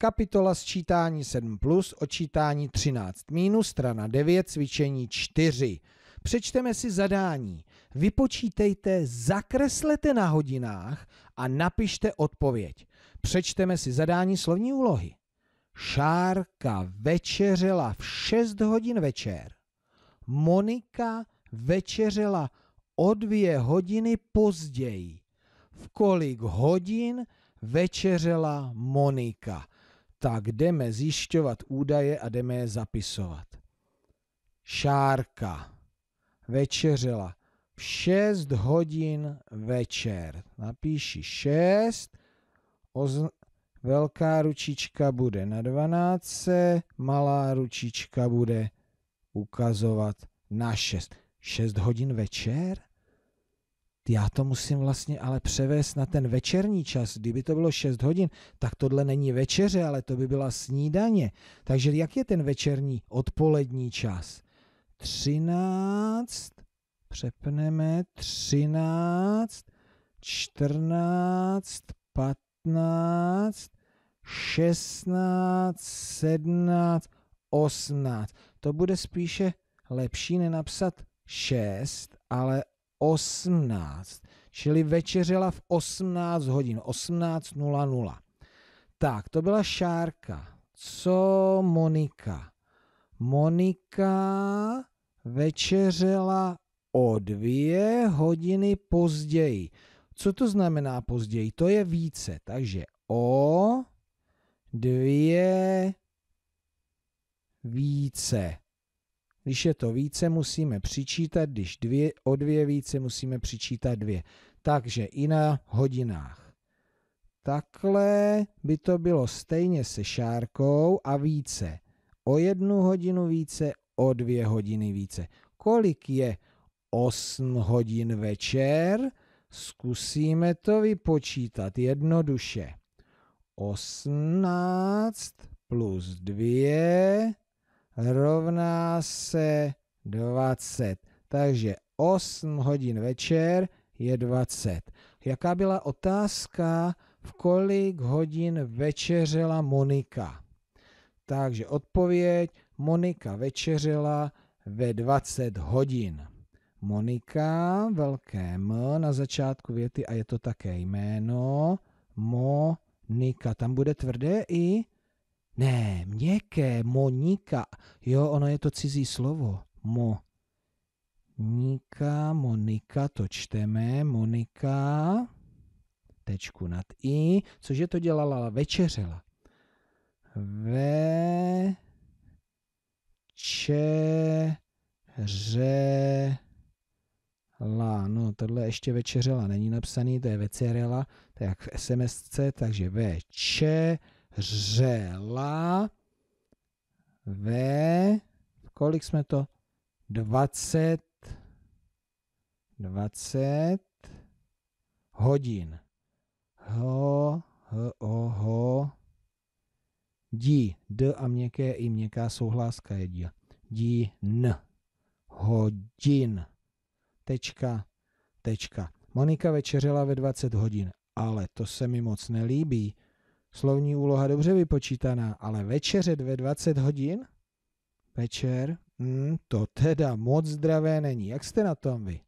Kapitola sčítání 7 plus, odčítání 13 minus, strana 9, cvičení 4. Přečteme si zadání. Vypočítejte, zakreslete na hodinách a napište odpověď. Přečteme si zadání slovní úlohy. Šárka večeřela v 6 hodin večer. Monika večeřela o dvě hodiny později. V kolik hodin večeřela Monika? tak jdeme zjišťovat údaje a jdeme je zapisovat. Šárka večeřela v 6 hodin večer. Napíši 6, ozn- velká ručička bude na 12, malá ručička bude ukazovat na 6. 6 hodin večer? já to musím vlastně ale převést na ten večerní čas. Kdyby to bylo 6 hodin, tak tohle není večeře, ale to by byla snídaně. Takže jak je ten večerní odpolední čas? 13, přepneme 13, 14, 15, 16, 17, 18. To bude spíše lepší nenapsat 6, ale 18. Čili večeřela v 18 hodin, 18.00. Tak, to byla Šárka. Co Monika? Monika večeřela o dvě hodiny později. Co to znamená později? To je více, takže o dvě více. Když je to více, musíme přičítat, když dvě, o dvě více, musíme přičítat dvě. Takže i na hodinách. Takhle by to bylo stejně se šárkou a více. O jednu hodinu více, o dvě hodiny více. Kolik je 8 hodin večer? Zkusíme to vypočítat jednoduše. 18 plus 2 rovná se 20. Takže 8 hodin večer je 20. Jaká byla otázka, v kolik hodin večeřela Monika? Takže odpověď, Monika večeřela ve 20 hodin. Monika, velké M na začátku věty a je to také jméno, Monika. Tam bude tvrdé i, ne, měkké, monika. Jo, ono je to cizí slovo. Mo. Nika, Monika, to čteme, Monika, tečku nad i, což je to dělala, večeřela. Ve, če, ře, la. No, tohle ještě večeřela není napsaný, to je večerela, to je jak v SMSce, takže ve, če, řela v, kolik jsme to, 20, 20 hodin. Ho, h, o, ho, dí, d a měkké i měkká souhláska je díl. Dí, n, hodin, tečka, tečka. Monika večeřela ve 20 hodin, ale to se mi moc nelíbí. Slovní úloha dobře vypočítaná, ale večeře ve 20 hodin? Večer? Hmm, to teda moc zdravé není. Jak jste na tom vy?